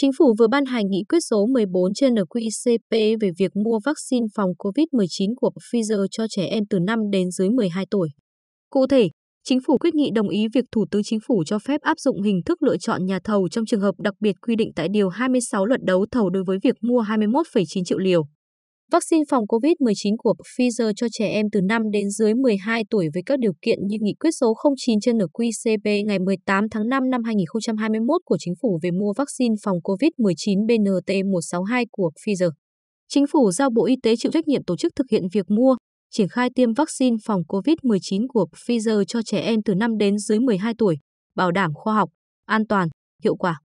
Chính phủ vừa ban hành nghị quyết số 14 trên NQCP về việc mua vaccine phòng COVID-19 của Pfizer cho trẻ em từ 5 đến dưới 12 tuổi. Cụ thể, Chính phủ quyết nghị đồng ý việc Thủ tướng Chính phủ cho phép áp dụng hình thức lựa chọn nhà thầu trong trường hợp đặc biệt quy định tại Điều 26 luật đấu thầu đối với việc mua 21,9 triệu liều. Vaccine phòng COVID-19 của Pfizer cho trẻ em từ 5 đến dưới 12 tuổi với các điều kiện như nghị quyết số 09 trên NQCP ngày 18 tháng 5 năm 2021 của Chính phủ về mua vaccine phòng COVID-19 BNT162 của Pfizer. Chính phủ giao Bộ Y tế chịu trách nhiệm tổ chức thực hiện việc mua, triển khai tiêm vaccine phòng COVID-19 của Pfizer cho trẻ em từ 5 đến dưới 12 tuổi, bảo đảm khoa học, an toàn, hiệu quả.